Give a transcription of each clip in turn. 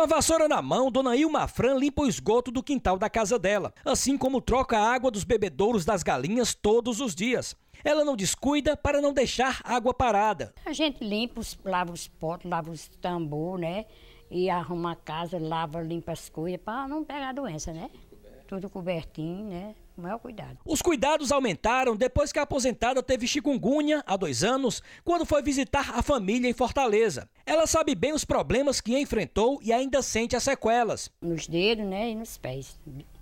Com a vassoura na mão, Dona Ilma Fran limpa o esgoto do quintal da casa dela, assim como troca a água dos bebedouros das galinhas todos os dias. Ela não descuida para não deixar água parada. A gente limpa, os, lava os potes, lava os tambor, né? E arruma a casa, lava, limpa as coisas para não pegar doença, né? tudo cobertinho, né? O maior cuidado. Os cuidados aumentaram depois que a aposentada teve chikungunya há dois anos, quando foi visitar a família em Fortaleza. Ela sabe bem os problemas que enfrentou e ainda sente as sequelas. Nos dedos, né, e nos pés.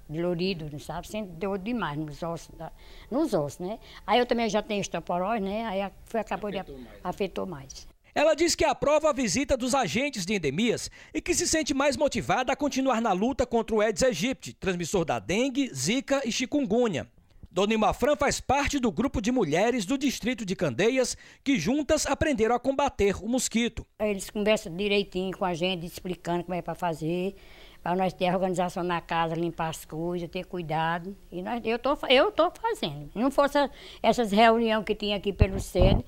Dolorido, não sabe? Sente dor demais nos ossos, tá? nos ossos, né? Aí eu também já tenho estoporose, né? Aí foi, acabou afetou de... Mais. Afetou mais. Ela diz que aprova a visita dos agentes de endemias e que se sente mais motivada a continuar na luta contra o Aedes aegypti, transmissor da dengue, zika e chikungunya. Dona Imafran faz parte do grupo de mulheres do distrito de Candeias que juntas aprenderam a combater o mosquito. Eles conversam direitinho com a gente, explicando como é para fazer para nós ter organização na casa, limpar as coisas, ter cuidado. E nós, eu tô, eu tô fazendo. Não fosse essas reuniões que tinha aqui pelo SED,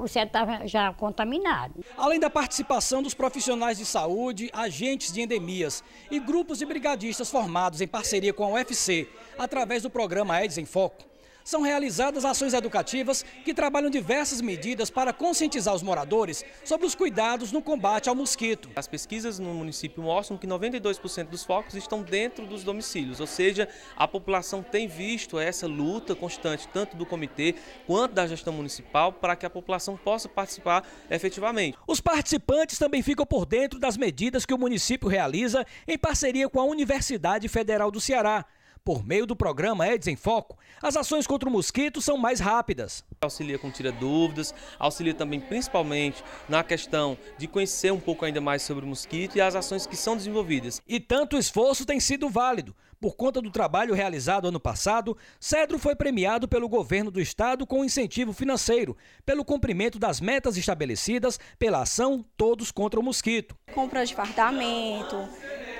o SED estava já contaminado. Além da participação dos profissionais de saúde, agentes de endemias e grupos de brigadistas formados em parceria com a UFC, através do programa Eds em Foco, são realizadas ações educativas que trabalham diversas medidas para conscientizar os moradores sobre os cuidados no combate ao mosquito. As pesquisas no município mostram que 92% dos focos estão dentro dos domicílios, ou seja, a população tem visto essa luta constante, tanto do comitê quanto da gestão municipal, para que a população possa participar efetivamente. Os participantes também ficam por dentro das medidas que o município realiza em parceria com a Universidade Federal do Ceará por meio do programa Eds em Foco, as ações contra o mosquito são mais rápidas. Auxilia com tira dúvidas, auxilia também principalmente na questão de conhecer um pouco ainda mais sobre o mosquito e as ações que são desenvolvidas. E tanto esforço tem sido válido. Por conta do trabalho realizado ano passado, Cedro foi premiado pelo governo do estado com incentivo financeiro, pelo cumprimento das metas estabelecidas pela ação Todos contra o Mosquito. Compra de fardamento,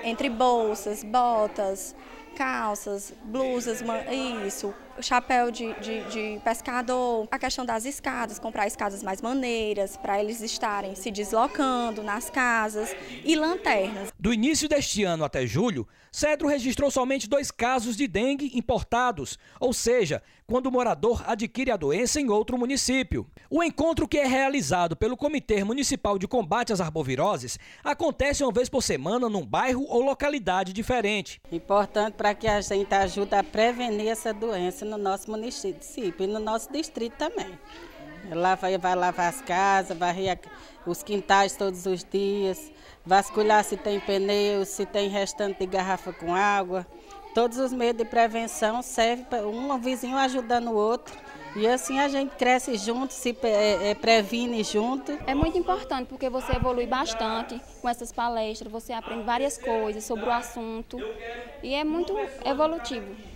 entre bolsas, botas, calças, blusas, isso, chapéu de, de, de, pescador, a questão das escadas, comprar escadas mais maneiras para eles estarem se deslocando nas casas e lanternas. Do início deste ano até julho, Cedro registrou somente dois casos de dengue importados, ou seja, quando o morador adquire a doença em outro município. O encontro que é realizado pelo Comitê Municipal de Combate às Arboviroses acontece uma vez por semana num bairro ou localidade diferente. Importante para que a gente ajude a prevenir essa doença no nosso município e no nosso distrito também. Lá vai, vai lavar as casas, varrer os quintais todos os dias, vasculhar se tem pneu, se tem restante de garrafa com água. Todos os meios de prevenção servem para um vizinho ajudando o outro e assim a gente cresce junto, se é, é, previne junto. É muito importante porque você evolui bastante com essas palestras, você aprende várias coisas sobre o assunto e é muito evolutivo.